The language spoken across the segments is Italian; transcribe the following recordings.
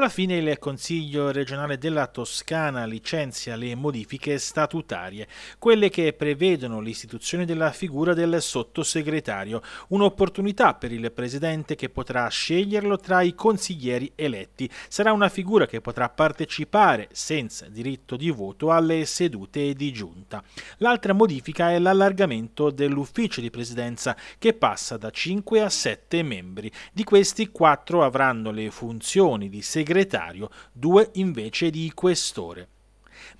Alla fine il Consiglio regionale della Toscana licenzia le modifiche statutarie, quelle che prevedono l'istituzione della figura del sottosegretario, un'opportunità per il Presidente che potrà sceglierlo tra i consiglieri eletti. Sarà una figura che potrà partecipare, senza diritto di voto, alle sedute di giunta. L'altra modifica è l'allargamento dell'ufficio di presidenza, che passa da 5 a 7 membri. Di questi 4 avranno le funzioni di segretario segretario, due invece di questore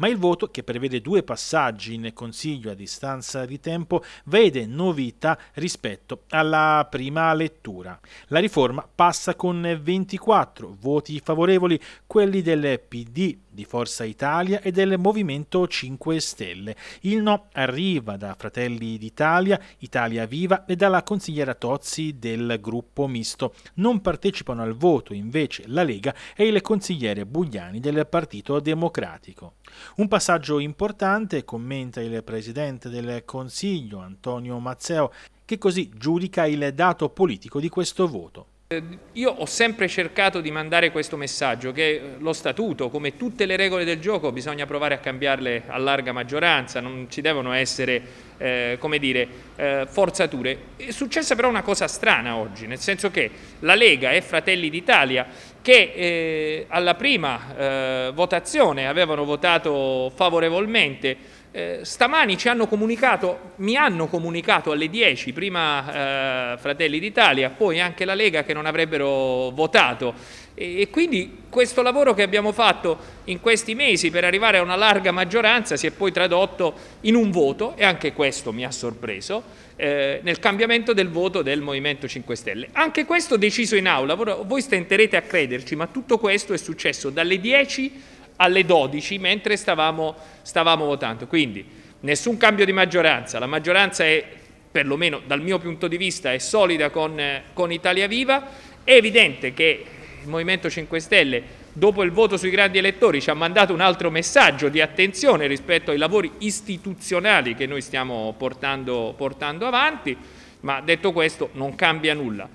ma il voto, che prevede due passaggi in Consiglio a distanza di tempo, vede novità rispetto alla prima lettura. La riforma passa con 24 voti favorevoli, quelli del PD, di Forza Italia e del Movimento 5 Stelle. Il no arriva da Fratelli d'Italia, Italia Viva e dalla consigliera Tozzi del gruppo misto. Non partecipano al voto invece la Lega e il consigliere Bugliani del Partito Democratico. Un passaggio importante, commenta il Presidente del Consiglio Antonio Mazzeo, che così giudica il dato politico di questo voto. Eh, io ho sempre cercato di mandare questo messaggio che eh, lo statuto, come tutte le regole del gioco, bisogna provare a cambiarle a larga maggioranza, non ci devono essere, eh, come dire, eh, forzature. È successa però una cosa strana oggi, nel senso che la Lega e Fratelli d'Italia che eh, alla prima eh, votazione avevano votato favorevolmente. Eh, stamani ci hanno comunicato, mi hanno comunicato alle 10, prima eh, Fratelli d'Italia, poi anche la Lega che non avrebbero votato. E, e quindi questo lavoro che abbiamo fatto in questi mesi per arrivare a una larga maggioranza si è poi tradotto in un voto e anche questo mi ha sorpreso. Eh, nel cambiamento del voto del Movimento 5 Stelle. Anche questo deciso in aula, voi stenterete a crederci, ma tutto questo è successo dalle 10 alle 12 mentre stavamo, stavamo votando. Quindi nessun cambio di maggioranza, la maggioranza è perlomeno dal mio punto di vista è solida con, eh, con Italia Viva, è evidente che il Movimento 5 Stelle dopo il voto sui grandi elettori ci ha mandato un altro messaggio di attenzione rispetto ai lavori istituzionali che noi stiamo portando, portando avanti, ma detto questo non cambia nulla.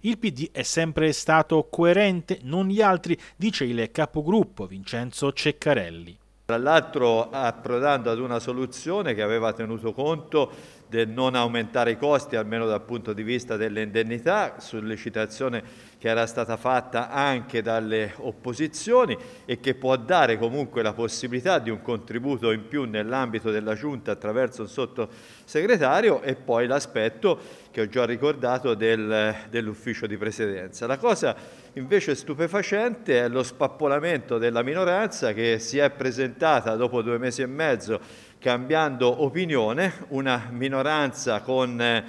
Il PD è sempre stato coerente, non gli altri, dice il capogruppo Vincenzo Ceccarelli. Tra l'altro approdando ad una soluzione che aveva tenuto conto del non aumentare i costi, almeno dal punto di vista delle indennità, sollecitazione che era stata fatta anche dalle opposizioni e che può dare comunque la possibilità di un contributo in più nell'ambito della Giunta attraverso un sottosegretario e poi l'aspetto che ho già ricordato del, dell'ufficio di presidenza. La cosa invece stupefacente è lo spappolamento della minoranza che si è presentata dopo due mesi e mezzo cambiando opinione, una minoranza con eh,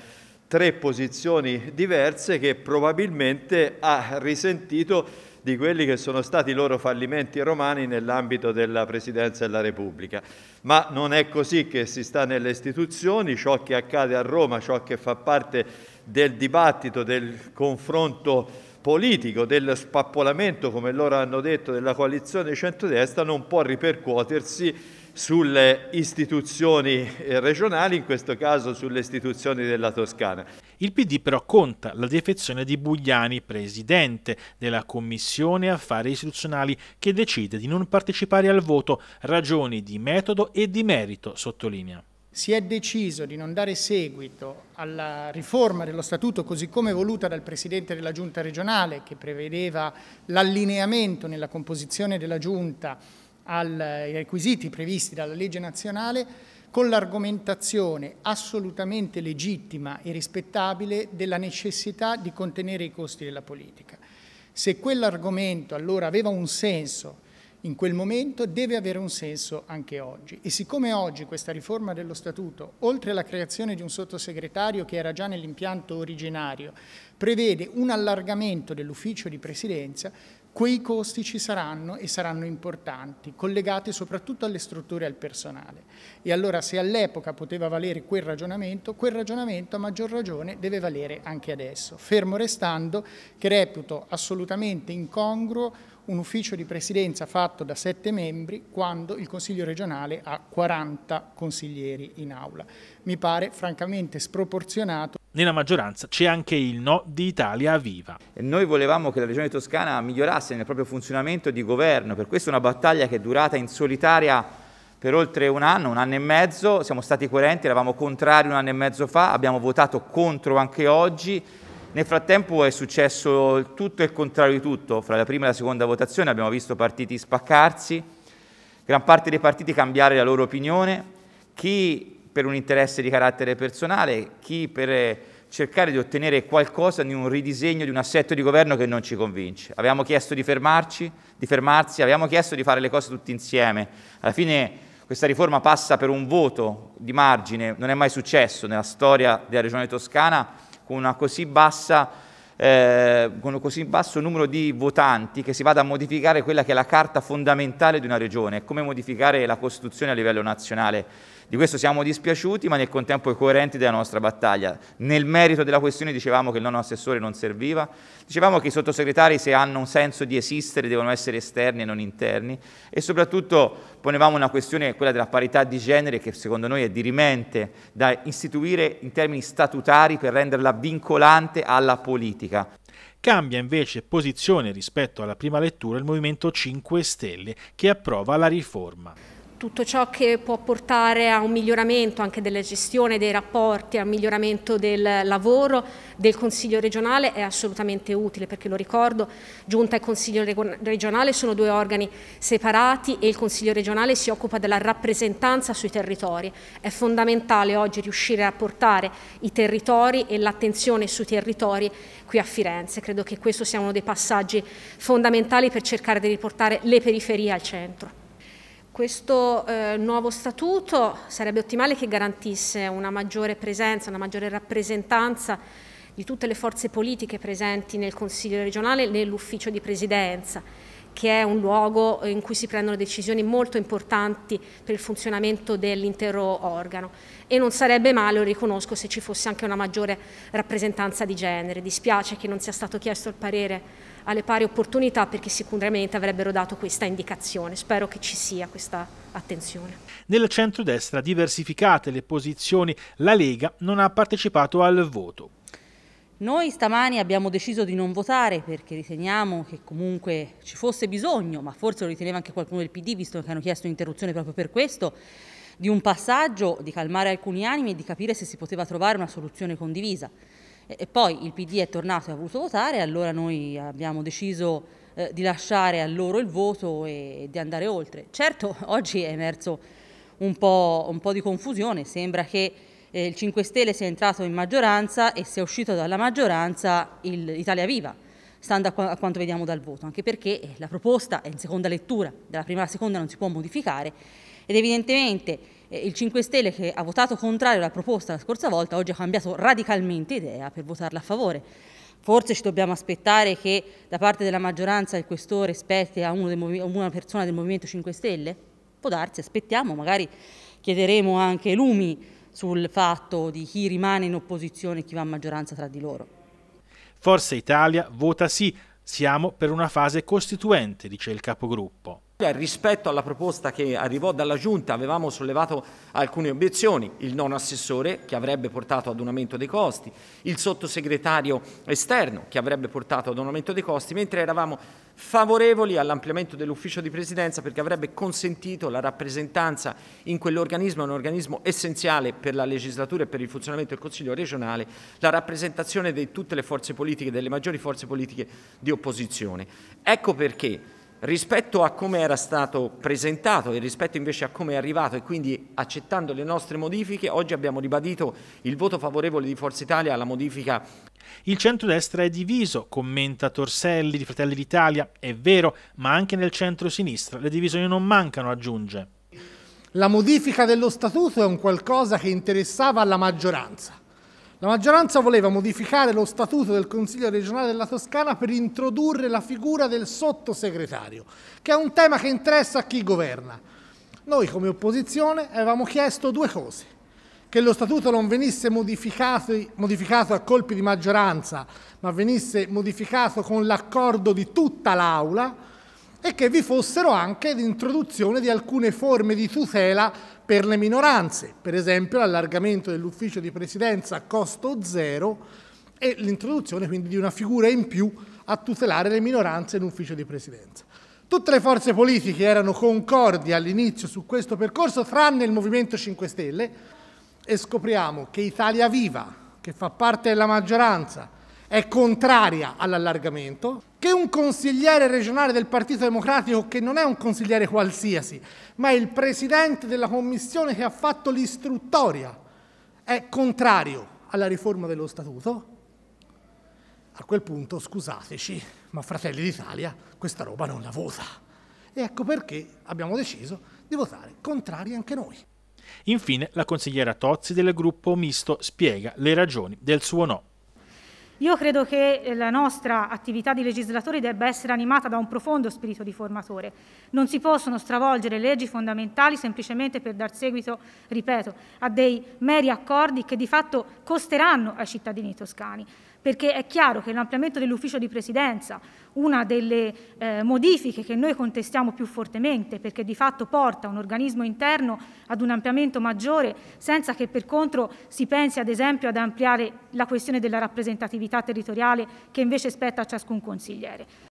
tre posizioni diverse che probabilmente ha risentito di quelli che sono stati i loro fallimenti romani nell'ambito della Presidenza della Repubblica. Ma non è così che si sta nelle istituzioni, ciò che accade a Roma, ciò che fa parte del dibattito, del confronto politico, del spappolamento, come loro hanno detto, della coalizione centrodestra non può ripercuotersi sulle istituzioni eh, regionali, in questo caso sulle istituzioni della Toscana. Il PD però conta la defezione di Bugliani, presidente della Commissione Affari Istituzionali, che decide di non partecipare al voto, ragioni di metodo e di merito, sottolinea. Si è deciso di non dare seguito alla riforma dello Statuto così come voluta dal Presidente della Giunta regionale, che prevedeva l'allineamento nella composizione della Giunta ai requisiti previsti dalla legge nazionale con l'argomentazione assolutamente legittima e rispettabile della necessità di contenere i costi della politica. Se quell'argomento allora aveva un senso in quel momento deve avere un senso anche oggi. E siccome oggi questa riforma dello Statuto, oltre alla creazione di un sottosegretario che era già nell'impianto originario, prevede un allargamento dell'ufficio di presidenza, Quei costi ci saranno e saranno importanti, collegati soprattutto alle strutture e al personale. E allora se all'epoca poteva valere quel ragionamento, quel ragionamento a maggior ragione deve valere anche adesso, fermo restando che reputo assolutamente incongruo un ufficio di presidenza fatto da sette membri quando il Consiglio regionale ha 40 consiglieri in aula. Mi pare francamente sproporzionato nella maggioranza c'è anche il no di Italia Viva. Noi volevamo che la Regione Toscana migliorasse nel proprio funzionamento di governo, per questo è una battaglia che è durata in solitaria per oltre un anno, un anno e mezzo, siamo stati coerenti, eravamo contrari un anno e mezzo fa, abbiamo votato contro anche oggi. Nel frattempo è successo tutto e il contrario di tutto, fra la prima e la seconda votazione abbiamo visto partiti spaccarsi, gran parte dei partiti cambiare la loro opinione, chi per un interesse di carattere personale, chi per eh, cercare di ottenere qualcosa di un ridisegno di un assetto di governo che non ci convince. Abbiamo chiesto di fermarci, di fermarsi, abbiamo chiesto di fare le cose tutti insieme. Alla fine questa riforma passa per un voto di margine, non è mai successo nella storia della Regione Toscana con, così bassa, eh, con un così basso numero di votanti che si vada a modificare quella che è la carta fondamentale di una regione, come modificare la Costituzione a livello nazionale. Di questo siamo dispiaciuti, ma nel contempo è coerente della nostra battaglia. Nel merito della questione dicevamo che il nono assessore non serviva, dicevamo che i sottosegretari se hanno un senso di esistere devono essere esterni e non interni e soprattutto ponevamo una questione, quella della parità di genere, che secondo noi è dirimente da istituire in termini statutari per renderla vincolante alla politica. Cambia invece posizione rispetto alla prima lettura il Movimento 5 Stelle che approva la riforma tutto ciò che può portare a un miglioramento anche della gestione dei rapporti, a un miglioramento del lavoro del Consiglio regionale è assolutamente utile perché lo ricordo, Giunta e Consiglio regionale sono due organi separati e il Consiglio regionale si occupa della rappresentanza sui territori. È fondamentale oggi riuscire a portare i territori e l'attenzione sui territori qui a Firenze. Credo che questo sia uno dei passaggi fondamentali per cercare di riportare le periferie al centro. Questo eh, nuovo statuto sarebbe ottimale che garantisse una maggiore presenza, una maggiore rappresentanza di tutte le forze politiche presenti nel Consiglio regionale e nell'ufficio di presidenza che è un luogo in cui si prendono decisioni molto importanti per il funzionamento dell'intero organo e non sarebbe male, lo riconosco, se ci fosse anche una maggiore rappresentanza di genere. Dispiace che non sia stato chiesto il parere alle pari opportunità perché sicuramente avrebbero dato questa indicazione. Spero che ci sia questa attenzione. Nel centro-destra diversificate le posizioni, la Lega non ha partecipato al voto. Noi stamani abbiamo deciso di non votare perché riteniamo che comunque ci fosse bisogno, ma forse lo riteneva anche qualcuno del PD, visto che hanno chiesto un'interruzione proprio per questo, di un passaggio, di calmare alcuni animi e di capire se si poteva trovare una soluzione condivisa. E poi il PD è tornato e ha voluto votare, allora noi abbiamo deciso eh, di lasciare a loro il voto e di andare oltre. Certo, oggi è emerso un po', un po di confusione, sembra che eh, il 5 Stelle sia entrato in maggioranza e sia uscito dalla maggioranza il, Italia Viva, stando a, qu a, quanto vediamo dal voto, anche perché eh, la proposta è in seconda lettura, dalla prima alla seconda non si può modificare ed evidentemente eh, il 5 Stelle che ha votato contrario alla proposta la scorsa volta oggi ha cambiato radicalmente idea per votarla a favore. Forse ci dobbiamo aspettare che da parte della maggioranza il questore spetti a, a una persona del Movimento 5 Stelle? Può darsi, aspettiamo, magari chiederemo anche Lumi sul fatto di chi rimane in opposizione e chi va a maggioranza tra di loro. Forza Italia vota sì, siamo per una fase costituente, dice il capogruppo. Eh, rispetto alla proposta che arrivò dalla Giunta avevamo sollevato alcune obiezioni, il non assessore che avrebbe portato ad un aumento dei costi, il sottosegretario esterno che avrebbe portato ad un aumento dei costi, mentre eravamo favorevoli all'ampliamento dell'ufficio di presidenza perché avrebbe consentito la rappresentanza in quell'organismo, un organismo essenziale per la legislatura e per il funzionamento del Consiglio regionale, la rappresentazione di tutte le forze politiche, delle maggiori forze politiche di opposizione. Ecco perché rispetto a come era stato presentato e rispetto invece a come è arrivato e quindi accettando le nostre modifiche, oggi abbiamo ribadito il voto favorevole di Forza Italia alla modifica. Il centrodestra è diviso, commenta Torselli di Fratelli d'Italia, è vero, ma anche nel centro-sinistra le divisioni non mancano, aggiunge. La modifica dello statuto è un qualcosa che interessava alla maggioranza la maggioranza voleva modificare lo statuto del Consiglio regionale della Toscana per introdurre la figura del sottosegretario, che è un tema che interessa a chi governa. Noi come opposizione avevamo chiesto due cose, che lo statuto non venisse modificato, modificato a colpi di maggioranza, ma venisse modificato con l'accordo di tutta l'Aula, e che vi fossero anche l'introduzione di alcune forme di tutela per le minoranze, per esempio l'allargamento dell'ufficio di presidenza a costo zero e l'introduzione quindi di una figura in più a tutelare le minoranze in ufficio di presidenza. Tutte le forze politiche erano concordi all'inizio su questo percorso, tranne il Movimento 5 Stelle, e scopriamo che Italia Viva, che fa parte della maggioranza, è contraria all'allargamento, che un consigliere regionale del Partito Democratico, che non è un consigliere qualsiasi, ma è il presidente della commissione che ha fatto l'istruttoria, è contrario alla riforma dello statuto, a quel punto, scusateci, ma Fratelli d'Italia questa roba non la vota. E ecco perché abbiamo deciso di votare contrari anche noi. Infine, la consigliera Tozzi del gruppo misto spiega le ragioni del suo no. Io credo che eh, la nostra attività di legislatori debba essere animata da un profondo spirito di formatore. Non si possono stravolgere leggi fondamentali semplicemente per dar seguito, ripeto, a dei meri accordi che di fatto costeranno ai cittadini toscani perché è chiaro che l'ampliamento dell'ufficio di presidenza, una delle eh, modifiche che noi contestiamo più fortemente, perché di fatto porta un organismo interno ad un ampliamento maggiore, senza che per contro si pensi ad esempio ad ampliare la questione della rappresentatività territoriale che invece spetta a ciascun consigliere.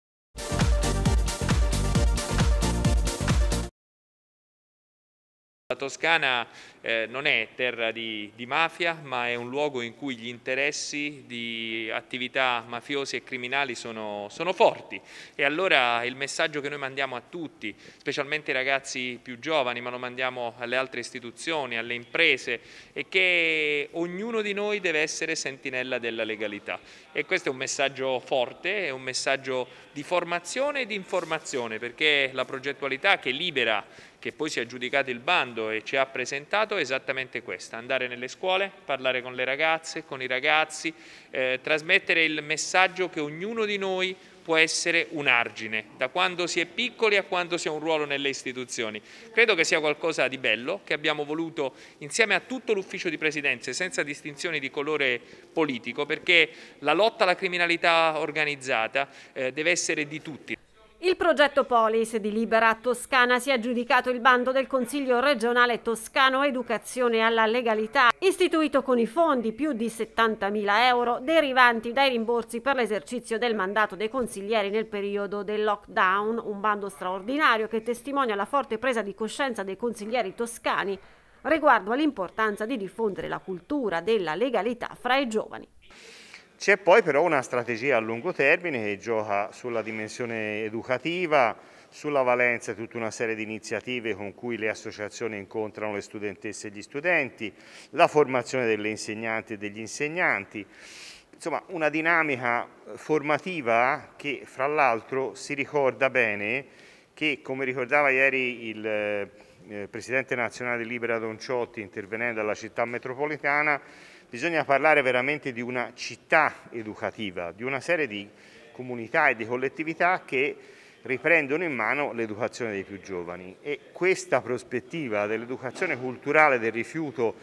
La Toscana eh, non è terra di, di, mafia, ma è un luogo in cui gli interessi di attività mafiosi e criminali sono, sono, forti e allora il messaggio che noi mandiamo a tutti, specialmente ai ragazzi più giovani, ma lo mandiamo alle altre istituzioni, alle imprese, è che ognuno di noi deve essere sentinella della legalità e questo è un messaggio forte, è un messaggio di formazione e di informazione perché la progettualità che libera che poi si è aggiudicato il bando e ci ha presentato è esattamente questa, andare nelle scuole, parlare con le ragazze, con i ragazzi, eh, trasmettere il messaggio che ognuno di noi può essere un argine, da quando si è piccoli a quando si ha un ruolo nelle istituzioni. Credo che sia qualcosa di bello che abbiamo voluto insieme a tutto l'ufficio di presidenza, senza distinzioni di colore politico, perché la lotta alla criminalità organizzata eh, deve essere di tutti. Il progetto Polis di Libera Toscana si è aggiudicato il bando del Consiglio regionale toscano Educazione alla Legalità, istituito con i fondi più di 70.000 euro derivanti dai rimborsi per l'esercizio del mandato dei consiglieri nel periodo del lockdown, un bando straordinario che testimonia la forte presa di coscienza dei consiglieri toscani riguardo all'importanza di diffondere la cultura della legalità fra i giovani. C'è poi però una strategia a lungo termine che gioca sulla dimensione educativa, sulla valenza di tutta una serie di iniziative con cui le associazioni incontrano le studentesse e gli studenti, la formazione delle insegnanti e degli insegnanti, insomma una dinamica formativa che fra l'altro si ricorda bene che come ricordava ieri il eh, Presidente nazionale di Libera Ciotti intervenendo alla città metropolitana bisogna parlare veramente di una città educativa, di una serie di comunità e di collettività che riprendono in mano l'educazione dei più giovani e questa prospettiva dell'educazione culturale del rifiuto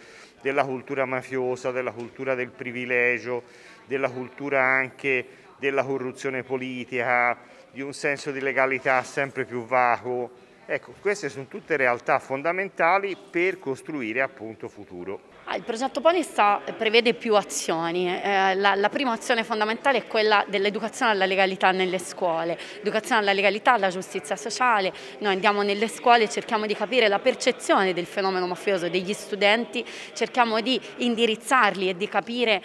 della cultura mafiosa, della cultura del privilegio, della cultura anche della corruzione politica, di un senso di legalità sempre più vago. Ecco, queste sono tutte realtà fondamentali per costruire appunto futuro. Ah, il progetto Polista prevede più azioni. Eh, la, la, prima azione fondamentale è quella dell'educazione alla legalità nelle scuole. Educazione alla legalità, alla giustizia sociale. Noi andiamo nelle scuole e cerchiamo di capire la percezione del fenomeno mafioso degli studenti, cerchiamo di indirizzarli e di capire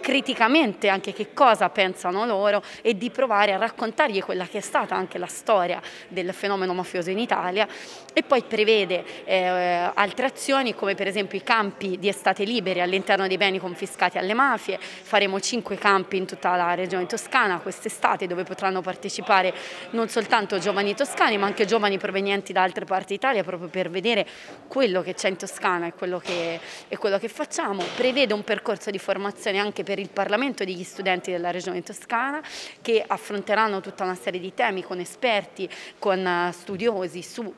criticamente anche che cosa pensano loro e di provare a raccontargli quella che è stata anche la storia del fenomeno mafioso in Italia e poi prevede eh, altre azioni come per esempio i campi di estate liberi all'interno dei beni confiscati alle mafie, faremo cinque campi in tutta la regione toscana quest'estate dove potranno partecipare non soltanto giovani toscani ma anche giovani provenienti da altre parti d'Italia proprio per vedere quello che c'è in Toscana e quello che, e quello che facciamo, prevede un percorso di formazione anche per il Parlamento degli studenti della Regione Toscana che affronteranno tutta una serie di temi con esperti, con eh, studiosi su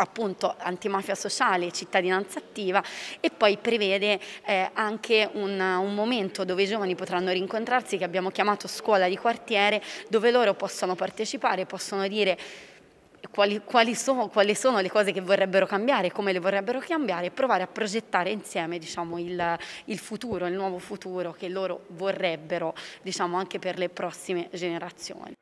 appunto antimafia sociale e cittadinanza attiva e poi prevede eh, anche un, un, momento dove i giovani potranno rincontrarsi che abbiamo chiamato scuola di quartiere dove loro possono partecipare, possono dire quali, quali, sono, quali, sono, le cose che vorrebbero cambiare, come le vorrebbero cambiare e provare a progettare insieme diciamo, il, il, futuro, il nuovo futuro che loro vorrebbero diciamo, anche per le prossime generazioni.